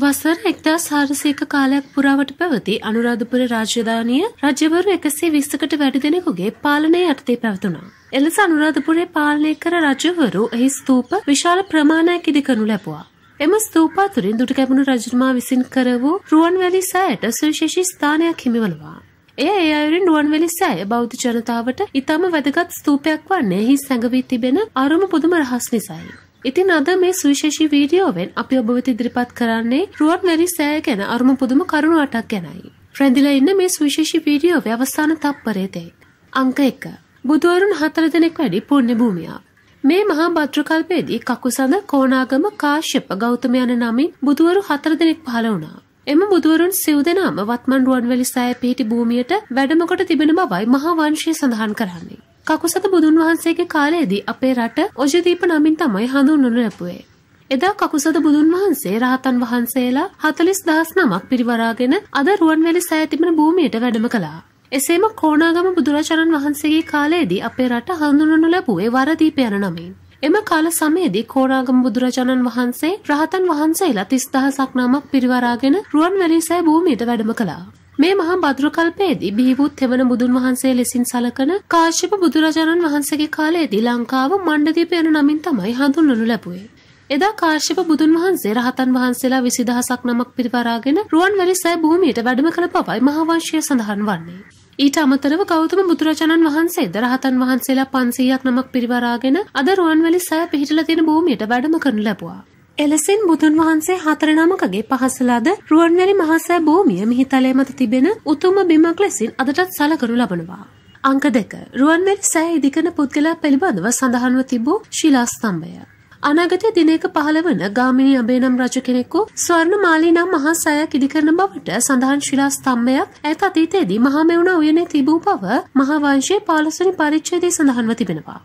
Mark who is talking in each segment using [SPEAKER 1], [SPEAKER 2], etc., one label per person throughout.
[SPEAKER 1] වසර එක්දස් හාරසයක කාලයක් පුරාවට පැවති අනුරාධපුර රාජධානිය රජවරු එකසේ විස්සකට වැඩි දෙනෙකුගේ පාලනය යටතේ පැවතුනා. එලෙස අනුරාධපුරේ පාලනය කර රජවරු එහි ස්තූප විශාල ප්‍රමාණයක් ඉදිකනු ලැබවා. එම ස්තූපාතුරින් දුටකැමුණු රජතුමා විසින් කර වූ රුවන්වැලි සෑයට සුවිශේෂී ස්ථානයක් හිමිවනවා. එය ඒ අයුරින් රුවන්වැලි සෑය බෞද්ධ ජනතාවට ඉතාම වැදගත් ස්තූපයක් වන්නේ එහි සැඟවී තිබෙන අරුම පුදුම රහස් නිසයි. ඉතින් අද මේ සුවිශේෂී වීඩියෝවෙන් අපි ඔබ වෙත ඉදිරිපත් කරන්නේ රුවන්වැලි සෑය ගැන අරුම පුදුම කරුණු අටක් ගැනයි. රැඳිලා ඉන්න මේ සුවිශේෂී වීඩියෝවේ අවසාන තප්පරයේදී අංක 1. බුදුවරුන් 4 දෙනෙක් වැඩි පුණ්‍ය භූමියක්. මේ මහා භද්‍රකල්පයේදී කකුසඳ කෝණාගම කාශ්‍යප ගෞතම යන නමින් බුදුවරු හතර දෙනෙක් පහළ වුණා. එම බුදුවරුන් සිව් දෙනාම වත්මන් රුවන්වැලි සෑය පිහිටි භූමියට වැඩම කොට තිබෙන බවයි මහා වංශය සඳහන් කරන්නේ. කකුසත බුදුන් වහන්සේගේ කාලයේදී අපේ රට ඔජදීප නමින් තමයි හඳුන්වනු ලැබුවේ. එදා කකුසද බුදුන් වහන්සේ රහතන් වහන්සේලා 40000නමක් පිරිවරාගෙන අද රුවන්වැලි සෑය තිබෙන භූමියට වැඩම කළා. එසේම කොණාගම බුදුරජාණන් වහන්සේගේ කාලයේදී අපේ රට හඳුන්වනු ලැබුවේ වරදීප යන නමින්. එම කාල සමයේදී කෝණාගම බුදුරජාණන් වහන්සේ රහතන් වහන්සේලා 30000ක් නමක් පිරිවරාගෙන රුවන්වැලි සෑය භූමියට වැඩම කළා. මේ මහා භද්‍රකල්පයේදී බිහිවූත් තෙවන බුදුන් වහන්සේ ලෙසින් සලකන කාශ්‍යප බුදුරජාණන් වහන්සේගේ කාලයේදී ලංකාව මණ්ඩදීප යන නමින් තමයි හඳුන්වනු ලැබුවේ. එදා කාශ්‍යප බුදුන් වහන්සේ රහතන් වහන්සේලා 20000ක් නමක් පිරිවරාගෙන රුවන්වැලි සෑ භූමියට වැඩම කළ බවයි මහාවංශය සඳහන් වන්නේ. ඊට අමතරව ගෞතම බුදුරජාණන් වහන්සේ ද රහතන් වහන්සේලා 500ක් නමක් පිරිවරාගෙන අද රුවන්වැලි සෑ පිහිටලා තියෙන භූමියට වැඩම කරනු ලැබුවා. එලෙසින් බුදුන් වහන්සේ හතර නමකගේ පහසලද රුවන්වැලි මහසෑ භූමිය මිහිතලය මත තිබෙන උතුම බිමක් ලෙසින් අදටත් සලකරු ලබනවා. අංක දෙක රුවන්වැලි සෑ ඉදිකන පුද්ගලයා පිළිබඳව සඳහන්ව තිබූ ශිලාස්තම්භය. අනාගත දිනයක පහළ වන ගාමිණී අබේනම් රජ කෙනෙකු ස්වර්ණ මාලී නම් මහා සෑයක් ඉදිකරන බවට සඳහන් ශිලාස්තම්භයක් ඇත අතීතයේදී මහමෙවුනා උයනේ තිබූ බව මහාවංශයේ 15 වෙනි පරිච්ඡේදයේ සඳහන්ව තිබෙනවා.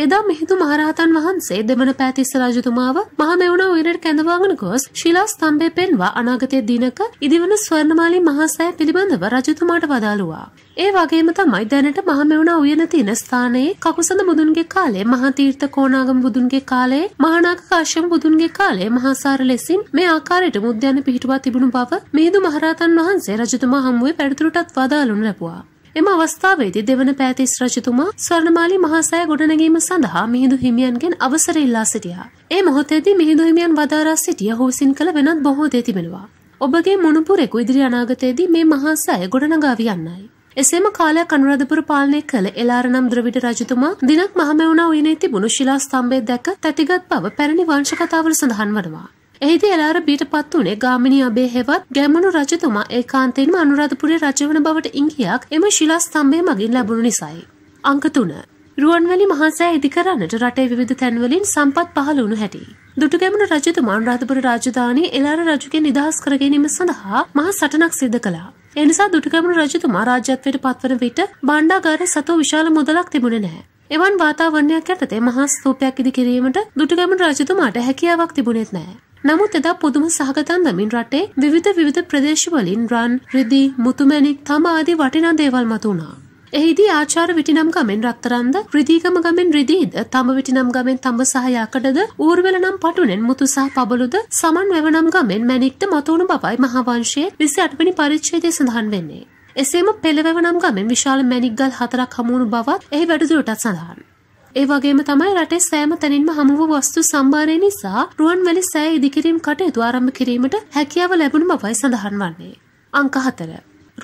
[SPEAKER 1] එදා මිහිඳු මහරහතන් වහන්සේ දෙවන පෑතිස්ස රජතුමාව මහමෙවුනා උයනට කැඳවාගෙන ගොස් ශිලා ස්තම්භය පෙන්වා අනාගතයේ දිනක ඉදිවන ස්වර්ණමාලී මහසෑය පිළිබඳව රජතුමාට වදාළුවා. ඒ වගේම තමයි දැනට මහමෙවුනා උයන තියෙන ස්ථානයේ කකුසඳ බුදුන්ගේ කාලේ මහතීර්ථ කෝණාගම බුදුන්ගේ කාලේ මහානාග කාශ්‍යප බුදුන්ගේ කාලේ මහාසාර ලෙසින් මේ ආකාරයට මුද්‍යන පිහිටුවා තිබුණු බව මිහිඳු මහරහතන් වහන්සේ රජතුමා හමුවේ වැඩිදුරටත් වදාළුණු ලැබුවා. එම අවස්ථාවේදී දෙවන පෑතිස් රජතුමා ස්වර්ණමාලි මහසෑය ගොඩනැගීම සඳහා මිහිඳු හිමියන්ගෙන් අවසර ඉල්ලා සිටියා. ඒ මොහොතේදී මිහිඳු හිමියන් වදාරා සිටිය හෝසින් කළ වෙනත් බොහෝ දේ තිබෙනවා. ඔබගේ මුණුපුරෙකු ඉදිරි අනාගතයේදී මේ මහසෑය ගොඩනගා වියන්නයි. එසේම කාලයක් අනුරාධපුර පාලනය කළ එලාරනම් ද්‍රවිඩ රජතුමා දිනක් මහමෙවුනා උයනේ තිබුණු ශිලා ස්තම්භය දැක තැතිගත් බව පැරණි වංශ කතාවල සඳහන් වනවා. එහිදී එළාර බීට පත් වුණේ ගාමිණී අබේ හෙවත් ගැමුණු රජතුමා ඒකාන්තයෙන්ම අනුරාධපුරේ රජවන බවට ඉංගියක් එම ශිලා ස්තම්භය මගින් ලැබුණු නිසයි. අංක 3. රුවන්වැලි මහසෑය ඉදි කරන්නට රටේ විවිධ තැන්වලින් සම්පත් පහළ වුණු හැටි. දුටුගැමුණු රජතුමා අනුරාධපුර රාජධානී එළාර රජුගේ නිදහස් කර ගැනීම සඳහා මහා සටනක් සිදු කළා. එනිසා දුටුගැමුණු රජතුමා රාජ්‍යත්වයට පත්වන විට බණ්ඩාගාරයේ සතු විශාල මොදලක් තිබුණේ නැහැ. එවන් වාතාවරණයක් යටතේ මහා ස්තූපයක් ඉදි කිරීමට දුටුගැමුණු රජතුමාට හැකියාවක් තිබුණෙත් නැහැ. නමුත් එදා පුදුම සහගතන් දමින් රටේ විවිධ විවිධ ප්‍රදේශවලින් රන් රිදි මුතුමැණික් තම ආදී වටිනා දේවල් මතුුණා. එහිදී ආචාර විටිනම් ගමෙන් රත්තරන්ද රිදීගම ගමෙන් රිදීද තම විටිනම් ගමෙන් තඹ සහ යකඩද ඌර්වල නම් පටුනෙන් මුතු සහ පබලුද සමන් වැවනම් ගමෙන් මැණික්ද මතුවුණු බවයි මහාවංශයේ 28 වෙනි පරිච්ඡේදයේ සඳහන් වෙන්නේ. එසේම පෙළවැව නම් ගමෙන් විශාල මැණික් ගල් හතරක් හමුණු බවත් එහි වැඩිදුරටත් සඳහන්. ඒ වගේම තමයි රටේ සෑම තැනින්ම හමුව වස්තු සම්භාරය නිසා රුවන්වැලි සෑය ඉදිකිරීම් කටයුතු ආරම්භ කිරීමට හැකියාව ලැබුණු බවයි සඳහන් වන්නේ. අංක 4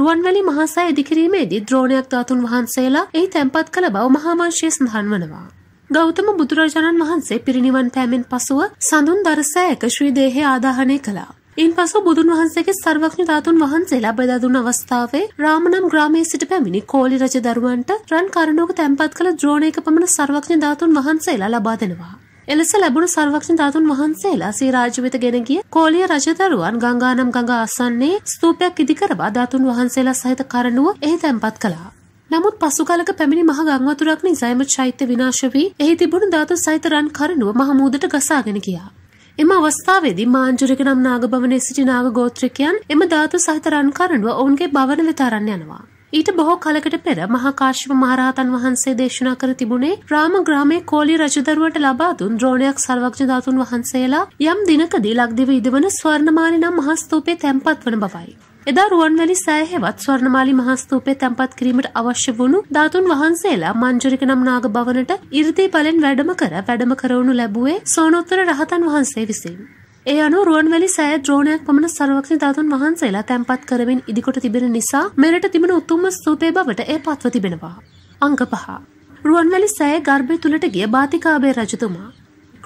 [SPEAKER 1] රුවන්වැලි මහාසෑය ඉදිකිරීමේදී ද්‍රෝණයක් ධාතුන් වහන්සේලා එහි තැන්පත් කළ බව මහාවංශයේ සඳහන් වනවා. ගෞතම බුදුරජාණන් වහන්සේ පිරිනිවන් පෑමෙන් පසුව සඳුන් දරසෑයක ශ්‍රී දේහය ආදාහනය කළා. ඉන් පසු බුදුන් වහන්සේගේ සර්වඥ ධාතුන් වහන්සේලා බෙදා දුන් අවස්ථාවේ රාමනම් ග්‍රාමයේ සිට පැමිණි කෝලි රජ දරුවන්ට රන් කරඬුවක තැන්පත් කළ ද්‍රෝණයක පමණ සර්වඥ ධාතුන් වහන්සේලා ලබා දෙනවා. එලෙස ලැබුණු සර්වක්ෂණ ධාතුන් වහන්සේලා ශ්‍රී රාජවිත ගෙන ගිය කෝලිය රජදරුවන් ගංගානම් ගඟ අසන්නේ ස්තූපයක් ඉදිකරවා ධාතුන් වහන්සේලා සහිත කරණුව එහි තැන්පත් කළා. නමුත් පසු කාලක පැමිණි මහ ගංවතුරක් නිසාම චෛත්‍ය විනාශ වී එහි තිබුණු ධාතු සහිත රන් කරණුව මහමූදට ගසාගෙන ගියා. එම අවස්ථාවේදී මාංජුරික නම් නාග භවනයේ සිටි නාග ගෝත්‍රිකයන් එම ධාතු සහිත රන් කරඬුව ඔවුන්ගේ භවන වෙත අරන් යනවා. ඊට බොහෝ කලකට පෙර මහාකාශ්‍යප මහරහතන් වහන්සේ දේශනා කර තිබුණේ රාම ග්‍රාමයේ කෝලි රජදරුවට ලබා දුන් ද්‍රෝණයක් සර්වඥ ධාතුන් වහන්සේලා යම් දිනකදී ලක්දිව ඉදවන ස්වර්ණමාලි නම් මහස්තූපේ තැන්පත් වන බවයි. එදා රුවන්වැලි සෑහෙවත් ස්වර්ණමාලි මහස්තූපේ තැන්පත් කිරීමට අවශ්‍ය වුණු ධාතුන් වහන්සේලා මංජරික නම් නාග භවනට 이르දී බලෙන් වැඩම කර වැඩම කරවනු ලැබුවේ සෝනෝත්තර රහතන් වහන්සේ විසිනි. ඒ අනුව රුවන්වැලි සෑ ද්‍රෝණයක් පමණ සර්වඥ ධාතුන් වහන්සේලා තැන්පත් කරමින් ඉදිකොට තිබෙන නිසා මෙරට තිබෙන උතුම්ම ස්තූපය බවට ඒ පත්ව තිබෙනවා. අංක පහ. රුවන්වැලි සෑ ගර්භය තුළට ගිය බාතිකාබේ රජතුමා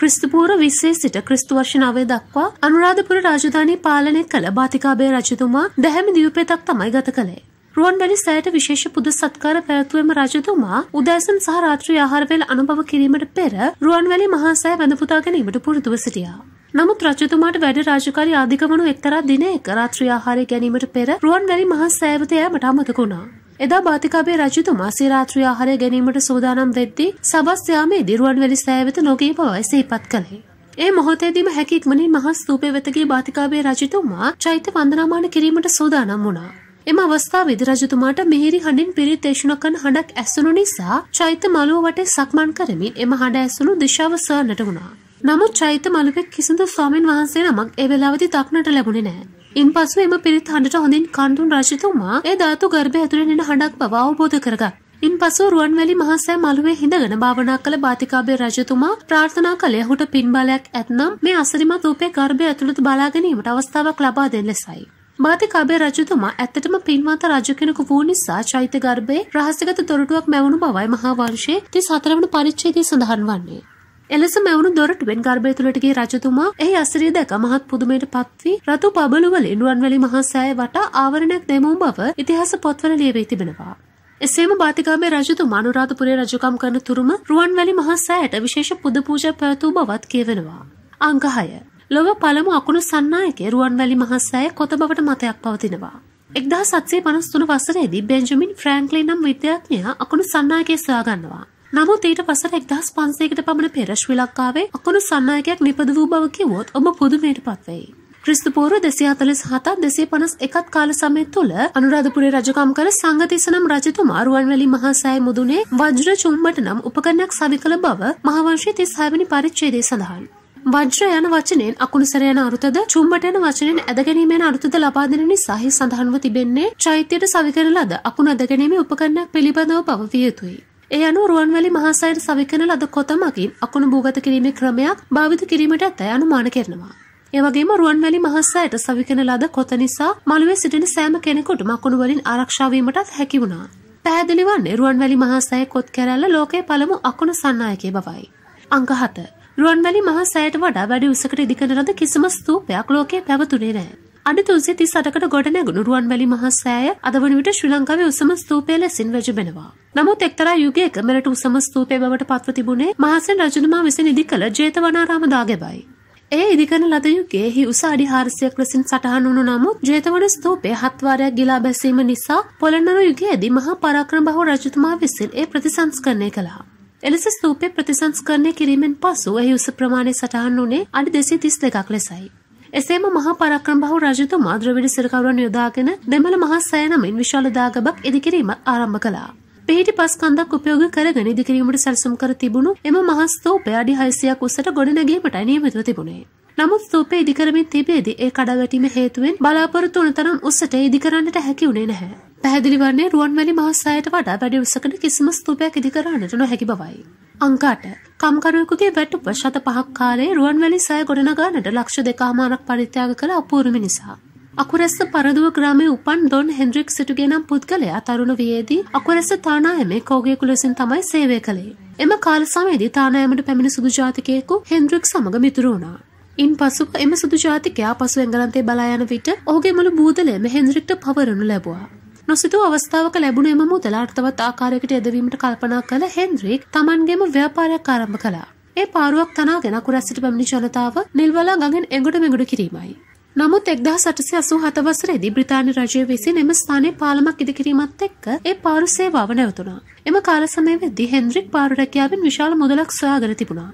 [SPEAKER 1] ක්‍රිස්තුපූර විස්සේ සිට ක්‍රිස්තුවර්ෂ නවය දක්වා අනුරාධපුර රාජධානී පාලනය කළ බාතිකාබේ රජතුමා දැහැමි දිවපෙතක් තමයි ගත කළේ. රුවන්වැලි සෑයට විශේෂ පුද සත්කාර පැවැත්වීම රජතුමා උදෑසන් සහ රාත්‍රී ආහාරවේල අනුභව කිරීමට පෙර රුවන්වැලි මහා සෑය වැඳ පුතා ගැනීමට පුරුදුව සිටියා. නමුත් රජතුමාට වැඩ රාජකාරී ආධිකමනු එක්තරා දිනයක රාත්‍රී ආහාරය ගැනීමට පෙර රුවන්වැලි මහා සෑවත යෑමට අමතක වුණා. එදා බාතිකාබේ රජතුමා සිරාත්‍රී ආහාරය ගැනීමට සූදානම් වෙද්දී සවස් යාමේ දිරුවන්වැලි සෑවෙත නොගිය බවයි සිහිපත් කළේ. ඒ මොහොතේදීම හැකි ඉක්මනින් මහා ස්තූපයේ වෙත ගිය බාතිකාබේ රජතුමා චෛත්‍ය වන්දනාමාන කිරීමට සූදානම් වුණා. එම අවස්ථාවේදී රජතුමාට මිහිරි හඬින් පිරිත් දේශනා කරන හඬක් ඇසුණු නිසා චෛත්‍ය මළුව වටේ සක්මන් කරමින් එම හඬ ඇසුණු දිශාව සොයන්නට වුණා. නමුත් චෛත්‍ය මලක කිසිදු ස්වාමීන් වහන්සේ නමක් ඒ වෙලාවේදී දක්නට ලැබුණේ නැහැ. ඉන්පසු එම පිරිත් හඬට හොඳින් කන්දුන් රචිතුමා ඒ ධාතු ගර්භය ඇතුළෙන් එන හඬක් බව අවබෝධ කරගත්. ඉන්පසු රුවන්වැලි මහසෑ මළුවේ හිඳගෙන භාවනා කළ බාතිකාභය රජතුමා ප්‍රාර්ථනා කළේ ඔහුට පින් බලයක් ඇතනම් මේ අසරිමත් රූපේ ගර්භය ඇතුළත බලා ගැනීමට අවස්ථාවක් ලබා දෙන ලෙසයි. බාතිකාභය රජතුමා ඇත්තටම පින්වන්ත රජ කෙනෙකු වූ නිසා චෛත්‍ය ගර්භයේ රහස්‍යගත තොරටුවක් මැවුණු බවයි මහා වංශයේ 34 වන පරිච්ඡේදයේ සඳහන් වන්නේ. එලෙස මැවුණු දොරටුවෙන් ගර්භය තුළටගේ රජතුමා එහි අසිරිය දැක මහත් පුදුමයට පත්වී රතු පබළුවල ඉඩුවන්වැලි මහා සෑය වටා ආවරණයක් දැමූ බව ඉතිහාස පොත්වල ලියවී තිබෙනවා. එසේම බාතිකාමේ රජතු මනුරාධපුරේ රජකම් කරන තුරුම රුවන්වැලි මහා සෑයට විශේෂ පුද පූජා පැවැත්වූ බවත් කියවෙනවා. අංක 6. ලොව පළමු අකුණු සන්නායකේ රුවන්වැලි මහා සෑය කොත බවට මතයක් පවතිනවා. 1753 වසරේදී බෙන්ජමින් ෆ්‍රැන්ක්ලින් නම් විද්‍යාඥයා අකුණු සන්නායකය සොයාගන්නවා. නමුත් ඊට පසර එක්දහස් පන්සේකට පමණ පෙර ශ්‍රී ලංකාවේ අකුණු සන්නායකයක් නිපද වූ බව කිවොත් ඔබ පුදුමයට පත්වෙයි. ක්‍රිස්තුපෝරු දෙසේ අතලස් හතත් දෙසේ පනස් එකත් කාල සමය තුළ අනුරාධපුරේ රජකම් කර සංගතිසනම් රජතුමා රුවන්වැලි මහාසෑය මුදුනේ වජ්‍ර චුම්බට නම් උපකරණයක් සවි කළ බව මහවංශයේ තිස් හයවැනි පරිච්ඡේදයේ සඳහන්. වජ්‍ර යන වචනෙන් අකුණුසර යන අරුතද චුම්බට යන වචනෙන් ඇදගැනීමෙන් අරුතද ලබා දෙන නිසාහි සඳහන්ව තිබෙන්නේ චෛත්‍යයට සවි කරන ලද අකුණ ඇදගැනීමේ උපකරණයක් පිළිබඳව බව විය යුතුයි. ඒ අනුව රුවන්වැලි මහාසයන සවිකරන ලද කොතමකින් අකුණු භූගත කිරීමේ ක්‍රමයක් භාවිත කිරීමට ඇතැයි අනුමාන කරනවා. ඒවගේම රුවන්වැලි මහස්සයට සවිකන ලද කොත නිසා මළුවේ සිටින සෑම කෙනෙකුට මකුණු වලින් ආරක්ෂාවීමටත් හැකි වුණා. පැහැදිලි වන්නේ රුවන්වැලි මහස්සය කොත් කැරැල්ල ලෝකයේ පළමු අකුණු සන්නායකයේ බවයි. අංක 7. රුවන්වැලි මහස්සයට වඩා වැඩි උසකට ඉදිකරන ලද කිසිම ස්තූපයක් ලෝකයේ පැවතුනේ නැහැ. අඩු තුන්සේ තිස් අටකට ගොඩ නැගුණු රුවන්වැලි මහා සෑය අද වන විට ශ්‍රී ලංකාවේ උසම ස්තූපය ලෙසින් වැජඹෙනවා. නමුත් එක්තරා යුගයක මෙරට උසම ස්තූපය බවට පත්ව තිබුණේ මහසෙන් රජතුමා විසින් ඉදි කළ ජේතවනාරාම දාගැබයි. ඒ ඉදිකරන ලද යුගයේ හි උස අඩි 400ක් ලෙසින් සටහන් වුණු නමුත් ජේතවන ස්තූපයේ හත් වාරයක් ගිලා බැසීම නිසා පොළොන්නරු යුගයේදී මහා පරාක්‍රමබාහු රජතුමා විසින් ඒ ප්‍රතිසංස්කරණය කළා. එලෙස ස්තූපය ප්‍රතිසංස්කරණය කිරීමෙන් පසු එහි උස ප්‍රමාණය සටහන් වුණේ අඩි 232ක් ලෙසයි. එසේම මහා පරක්‍රමබහු රජතුමා ද්‍රවිඩ සිරකරුවන් යොදාගෙන දෙමළ මහා සෑය නමින් විශාල දාගබක් ඉදිකිරීමක් ආරම්භ කළා. පිහිටි පස්කන්දක් උපයෝග කරගෙන ඉදිකිරීමට සැලසුම් කර තිබුණු එම මහස්තූපය අඩි 600ක් උසට ගොඩනැගීමටයි නියමිතව තිබුණේ. නමුත් ස්තූපය ඉදිකරමින් තිබේදී ඒ කඩවැටීම හේතුවෙන් බලාපොරොත්තු වන තරම් උසට ඉදිකරන්නට හැකි වුණේ නැහැ. පැහැදිලි වන්නේ රුවන්වැලි මහසෑයට වඩා වැඩි උසකට කිසිම ස්තූපයක් ඉදිකරන්නට නොහැකි බවයි. අංකාට කම්කරුවෙකුගේ වැටුප ශත පහක් කාලේ රුවන්වැලි සය ගොඩනගානට ලක්ෂ දෙකහමාරක් පරිත්‍යාග කළ අපූර්ම නිසා. අකුරැස්ස පරදුව ග්‍රාමේ උපන් ඩොන් හෙන්ඩ්‍රික් සිටුගේ නම් පුද්ගලයා තරුණ වියේදී අකුරැස්ස තානායමේ කෝගේ කුලසින් තමයි සේවය කළේ. එම කාල සමයේදී තානායමට පැමිණ සුදු ජාතිකයෙකු හෙන්ඩ්‍රික් සමග මිතුරු වුණා. ඉන් පසු එම සුදු ජාතිකයා පසු එංගලන්තේ බලා යන විට ඔහුගේ මුළු බූදලයම හෙන්ඩ්‍රික්ට පවරනු ලැබුවා. නොසිතූ අවස්ථාවක ලැබුණ එම මුදල අර්ථවත් ආකාරයකට යොදවීමට කල්පනා කළ හෙන්රික් තමන්ගේම ව්‍යාපාරයක් ආරම්භ කළා. ඒ පාරුවක් තනාගෙන අකුරැස් සිට පැමිණි ජනතාව නිල්වලා ගඟෙන් එඟුට මෙඟුට කිරීමයි. නමුත් 1887 වසරේදී බ්‍රිතාන්‍ය රජය විසින් එම ස්ථානයේ පාලමක් ඉදිකිරීමත් එක්ක ඒ පාරු සේවාව නැවතුණා. එම කාල සමයේදී හෙන්රික් පාරු රැකියාවෙන් විශාල මුදලක් සොයාගෙන තිබුණා.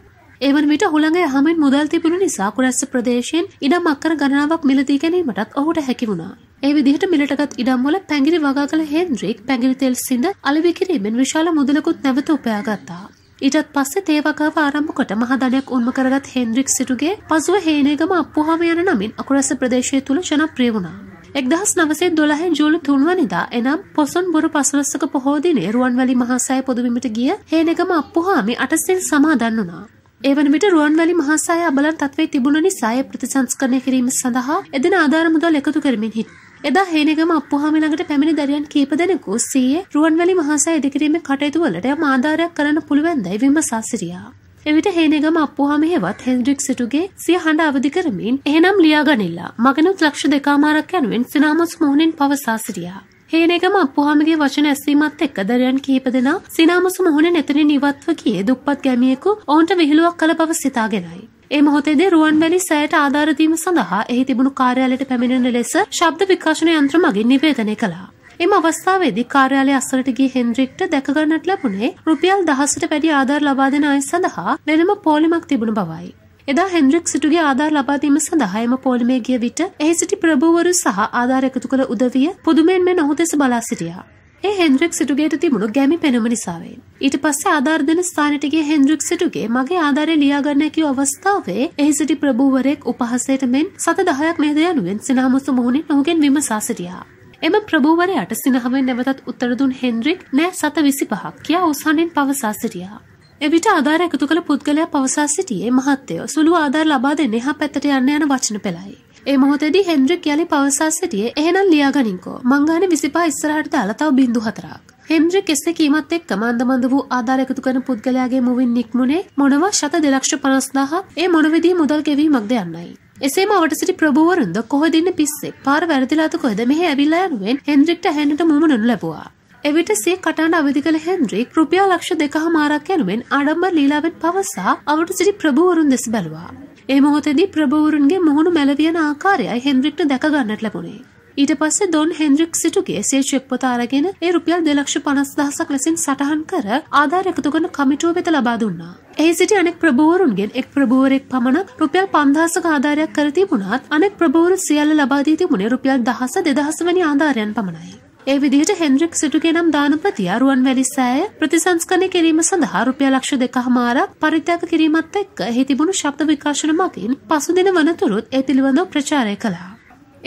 [SPEAKER 1] එවන විට හුළඟේ හමෙන් මුදල් තිබුණු නිසා කුරැස්ස ප්‍රදේශයෙන් ඉඩම් අක්කර ගණනාවක් මිලදී ගැනීමටත් ඔහුට හැකි වුණා. ඒ විදිහට මිලටගත් ඉඩම්වල පැංගිරි වගා කළ හෙන්ද්‍රික් පැංගිරි තෙල් සිඳ අලෙවි කිරීමෙන් විශාල මුදලකුත් නැවත උපයාගත්තා. ඊටත් පස්සේ තේ වගාව ආරම්භ කොට මහ ධනයක් උන්ම කරගත් හෙන්ද්‍රික් සිටුගේ පසුව හේනේගම අප්පුහාම යන නමින් අකුරැස ප්‍රදේශය තුල ජනප්‍රිය වුණා. එක්දහස් නවසේ දොළහෙන් ජූලි තුන්වනිදා එනම් පොසොන් බොරු පසලස්සක පොහෝදිනේ රුවන්වැලි මහසෑය පොදුබිමට ගිය හේනගම අප්පුහාමි අටසින් සමාදන් වුණා. ඒ වන විට රුවන්වැලි මහාසාය අබලන් තත්වයේ තිබුණු නිසා ඒ ප්‍රතිසංස්කරණය කිරීම සඳහා එදින ආධාර මුදල් එකතු කරමින් හිට එදා හේනගම අප්පුහාම ළඟට පැමිණි දරියන් කීප දෙනෙකු සීයේ රුවන්වැලි මහාසය ඉදිකිරීමේ කටයුතු වලට යම් ආධාරයක් කරන්න පුළුවන්දයි විමසා සිටියා. එවිට හේනගම අප්පුහාම හේවත් හෙන්ඩ්‍රික් සිටුගේ සිය හඬ අවදි කරමින් එහෙනම් ලියා ගනිල්ලා. මගනුත් ලක්ෂ දෙකමාරක් යනුවෙන් සිනාමස් මොහොනින් පවසා සිටියා. හේනේගම අප්පුහාමගේ වචන ඇස්වීමත් එක්ක දරයන් කිහිප දෙනා සිනාමුසු මුහුණේ නැතරින් ඉවත්ව ගියේ දුප්පත් ගැමියෙකු ඔවුන්ට විහිළුවක් කළ බව සිතාගෙනයි. ඒ මොහොතේදී රුවන්වැලි සෑයට ආධාර දීම සඳහා එහි තිබුණු කාර්යාලයට පැමිණෙන ලෙස ශබ්ද විකාශන යන්ත්‍ර මගින් නිවේදනය කළා. එම අවස්ථාවේදී කාර්යාලය අස්සලට ගිය හෙන්ඩ්‍රික්ට දැකගන්නට ලැබුණේ රුපියල් දහසට වැඩි ආධාර ලබා දෙන අය සඳහා වෙනම පෝලිමක් තිබුණු බවයි. එදා හෙන්රික් සිටුගේ ආධාර ලබාදීම සඳහායම පෝලිමේ ගිය විට එහි සිටි ප්‍රභූවරු සහ ආධාර එකතු කළ උදවිය පුදුමෙන් මෙ නොහු දෙස බලා සිටියා. ඒ හෙන්ද්‍රික් සිටුගේට තිබුණු ගැමි පෙනුම නිසාවෙන්. ඊට පස්සේ ආධාර දෙන ස්ථානටගේ හෙන්ද්‍රික් සිටුගේ මගේ ආධාරය ලියාගන්න හැකි අවස්ථාවේ එහි සිටි ප්‍රභූවරයෙක් උපහසයට මෙන් සත දහයක් නේද යනුවෙන් සිනහමුසු මුහුණින් නොහුගෙන් විමසා සිටියා. එම ප්‍රභූවරයාට සිනහවෙන් නැවතත් උත්තර දුන් හෙන්ද්‍රික් නෑ සත විසි පහක් කියා උසානෙන් පවසා සිටියා. එවිට ආධාර එකතු කළ පුද්ගලයා පවසා සිටියේ මහත්තයෝ සුළු ආධාර ලබා දෙන්නේ හා පැත්තට යන්න යන වචන පෙළයි. ඒ මොහොතේදී හෙන්ඩ්‍රික් යලි පවසා සිටියේ එහෙනම් ලියාගනින්කෝ මං ගානේ 25 ඉස්සරහට දාලා තව බිංදු හතරක්. හෙන්ඩ්‍රික් එසේ කීමත් එක්ක මන්දමන්ද වූ ආධාර එකතු කරන පුද්ගලයාගේ මුවින් නික්මුනේ මොනවා ශත 250000ක් ඒ මොනවේදී මුදල් ගෙවීමක්ද යන්නයි. එසේම අවට සිටි ප්‍රභූවරුන්ද කොහෙද ඉන්න පිස්සේ පාර වැරදිලාද කොහෙද මෙහි ඇවිල්ලා යනුවෙන් හෙන්ඩ්‍රික්ට හැන්නට මුමුණනු ලැබුවා. එවිට සිය කටාන අවධි කළ හෙන්ද්‍රික් රුපියා ලක්ෂ දෙකහ මාරක් යනුවෙන් ආඩම්බර ලීලාවෙන් පවසා අවට සිටි ප්‍රභූවරුන් දෙස බැලවා. ඒ මොහොතේදී ප්‍රභූවරුන්ගේ මුහුණු මැලවියන ආකාරයයි හෙන්ද්‍රික්ට දැක ගන්නට ලැබුණේ. ඊට පස්සේ දොන් හෙන්ද්‍රික් සිටුගේ සේ චෙක් පොත අරගෙන ඒ රුපියල් 250000ක් ලෙසින් සටහන් කර ආධාර එකතු කරන කමිටුව වෙත ලබා දුන්නා. එහි සිටි අනෙක් ප්‍රභූවරුන්ගෙන් එක් ප්‍රභූවරෙක් පමණක් රුපියල් 5000ක ආධාරයක් කර තිබුණත් අනෙක් ප්‍රභූවරු සියල්ල ලබා දී තිබුණේ රුපියල් 10000 2000 වැනි ආධාරයන් පමණයි. ඒ විදිහට හෙන්රික් සිටුගේ නම් දානපති අරුවන් වැලිසෑය ප්‍රතිසංස්කරණය කිරීම සඳහා රුපියල් ලක්ෂ දෙකහමාරක් පරිත්‍යාග කිරීමත් එක්ක එහි තිබුණු ශබ්ද විකාශන මගින් පසුදින වනතුරුත් ඒ පිළිබඳව ප්‍රචාරය කළා.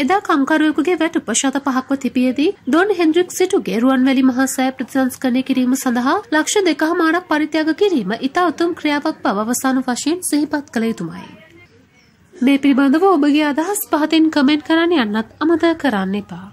[SPEAKER 1] එදා කංකරුවෙකුගේ වැටුප ශත පහක්ව තිබියදී ඩොන් හෙන්ඩ්‍රික් සිටුගේ රුවන්වැලි මහසෑය ප්‍රතිසංස්කරණය කිරීම සඳහා ලක්ෂ දෙකහමාරක් පරිත්‍යාග කිරීම ඉතා උතුම් ක්‍රියාවක් බව අවසාන වශයෙන් සිහිපත් කළ යුතුමයි. මේ පිළිබඳව ඔබගේ අදහස් පහතින් කමෙන්ට් කරන්න යන්නත් අමතක කරන්න එපා.